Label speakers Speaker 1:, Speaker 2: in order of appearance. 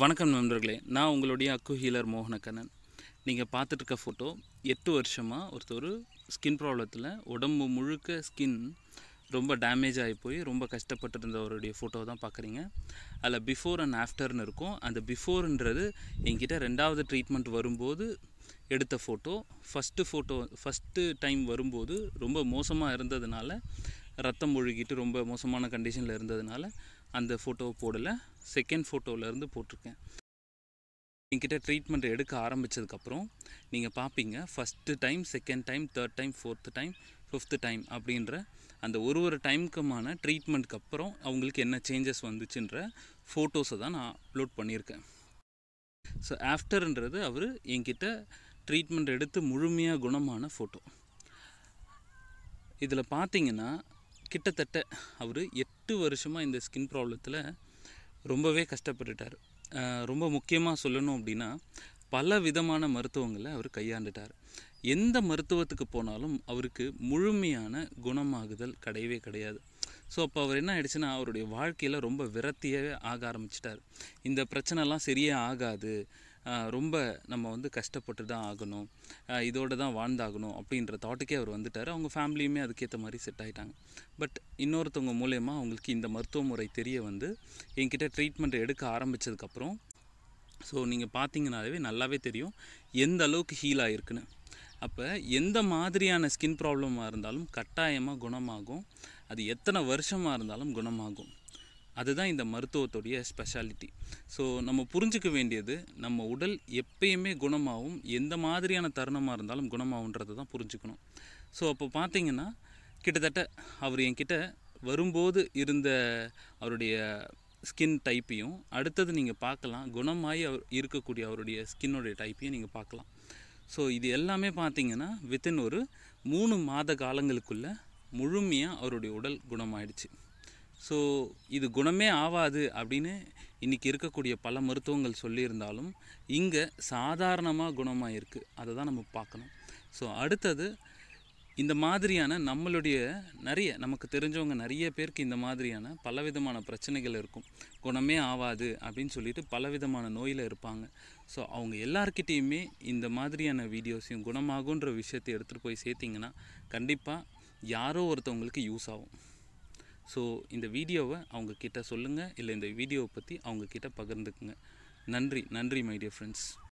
Speaker 1: வணக்கம் நண்பர்களே நான் உங்களுடைய அக்கு ஹீலர் மோகனக்கண்ணன் நீங்கள் பார்த்துட்டு இருக்க ஃபோட்டோ எட்டு வருஷமாக ஒருத்தர் ஸ்கின் ப்ராப்ளத்தில் உடம்பு முழுக்க ஸ்கின் ரொம்ப டேமேஜ் ஆகி போய் ரொம்ப கஷ்டப்பட்டு இருந்தவருடைய ஃபோட்டோ தான் பார்க்குறீங்க அதில் பிஃபோர் அண்ட் ஆஃப்டர்னு இருக்கும் அந்த பிஃபோர்ன்றது என்கிட்ட ரெண்டாவது ட்ரீட்மெண்ட் வரும்போது எடுத்த photo first photo first time வரும்போது ரொம்ப மோசமாக இருந்ததுனால ரத்தம் ஒழுகிட்டு ரொம்ப மோசமான கண்டிஷனில் இருந்ததுனால அந்த ஃபோட்டோவை போடலை செகண்ட் ஃபோட்டோவிலேருந்து போட்டிருக்கேன் என்கிட்ட ட்ரீட்மெண்ட் எடுக்க ஆரம்பித்ததுக்கப்புறம் நீங்கள் பார்ப்பீங்க first time second time third time fourth time fifth time அப்படின்ற அந்த ஒரு ஒரு டைமுக்குமான ட்ரீட்மெண்ட்க்கு அப்புறம் அவங்களுக்கு என்ன சேஞ்சஸ் வந்துச்சுன்ற ஃபோட்டோஸை தான் நான் அப்லோட் பண்ணியிருக்கேன் ஸோ ஆஃப்டர்ன்றது அவர் என்கிட்ட ட்ரீட்மெண்ட் எடுத்து முழுமையாக குணமான ஃபோட்டோ இதில் பார்த்தீங்கன்னா கிட்டத்தட்ட அவர் எட்டு வருஷமாக இந்த ஸ்கின் ப்ராப்ளத்தில் ரொம்பவே கஷ்டப்பட்டுட்டார் ரொம்ப முக்கியமாக சொல்லணும் அப்படின்னா பல விதமான மருத்துவங்களை அவர் கையாண்டுட்டார் எந்த மருத்துவத்துக்கு போனாலும் அவருக்கு முழுமையான குணமாகுதல் கிடையவே கிடையாது ஸோ அப்போ அவர் என்ன ஆயிடுச்சுன்னா அவருடைய வாழ்க்கையில் ரொம்ப விரத்தியே ஆக ஆரம்பிச்சிட்டார் இந்த பிரச்சனைலாம் சரியே ஆகாது ரொம்ப நம்ம வந்து கஷ்டப்பட்டு தான் ஆகணும் இதோடு தான் வாழ்ந்தாகணும் அப்படின்ற தாட்டுக்கே அவர் வந்துட்டார் அவங்க ஃபேமிலியுமே அதுக்கேற்ற மாதிரி செட் ஆகிட்டாங்க பட் இன்னொருத்தவங்க மூலயமா அவங்களுக்கு இந்த மருத்துவ முறை தெரிய வந்து என்கிட்ட ட்ரீட்மெண்ட் எடுக்க ஆரம்பித்ததுக்கப்புறம் ஸோ நீங்கள் பார்த்தீங்கனாலே நல்லாவே தெரியும் எந்த அளவுக்கு ஹீல் ஆகிருக்குன்னு அப்போ எந்த மாதிரியான ஸ்கின் ப்ராப்ளமாக இருந்தாலும் கட்டாயமாக குணமாகும் அது எத்தனை வருஷமாக இருந்தாலும் குணமாகும் அதுதான் இந்த மருத்துவத்துடைய ஸ்பெஷாலிட்டி ஸோ நம்ம புரிஞ்சிக்க வேண்டியது நம்ம உடல் எப்பயுமே குணமாகும் எந்த மாதிரியான தருணமாக இருந்தாலும் குணமாகுன்றதை தான் புரிஞ்சுக்கணும் ஸோ அப்போ பார்த்தீங்கன்னா கிட்டத்தட்ட அவர் என்கிட்ட வரும்போது இருந்த அவருடைய ஸ்கின் டைப்பையும் அடுத்தது நீங்கள் பார்க்கலாம் குணமாகி அவர் இருக்கக்கூடிய அவருடைய ஸ்கின்னுடைய டைப்பையும் நீங்கள் பார்க்கலாம் ஸோ இது எல்லாமே பார்த்தீங்கன்னா வித்தின் ஒரு மூணு மாத காலங்களுக்குள்ளே முழுமையாக அவருடைய உடல் குணமாயிடுச்சு ஸோ இது குணமே ஆகாது அப்படின்னு இன்றைக்கி இருக்கக்கூடிய பல மருத்துவங்கள் சொல்லியிருந்தாலும் இங்கே சாதாரணமாக குணமாக இருக்குது அதை தான் நம்ம பார்க்கணும் ஸோ அடுத்தது இந்த மாதிரியான நம்மளுடைய நிறைய நமக்கு தெரிஞ்சவங்க நிறைய பேருக்கு இந்த மாதிரியான பலவிதமான பிரச்சனைகள் இருக்கும் குணமே ஆகாது அப்படின்னு சொல்லிட்டு பலவிதமான நோயில் இருப்பாங்க ஸோ அவங்க எல்லாருக்கிட்டேயுமே இந்த மாதிரியான வீடியோஸையும் குணமாகுன்ற விஷயத்தை எடுத்துகிட்டு போய் சேர்த்திங்கன்னா கண்டிப்பாக யாரோ ஒருத்தவங்களுக்கு யூஸ் ஆகும் ஸோ இந்த வீடியோவை அவங்கக்கிட்ட சொல்லுங்கள் இல்லை இந்த வீடியோவை பற்றி அவங்கக்கிட்ட பகிர்ந்துக்குங்க நன்றி நன்றி மை டியர் ஃப்ரெண்ட்ஸ்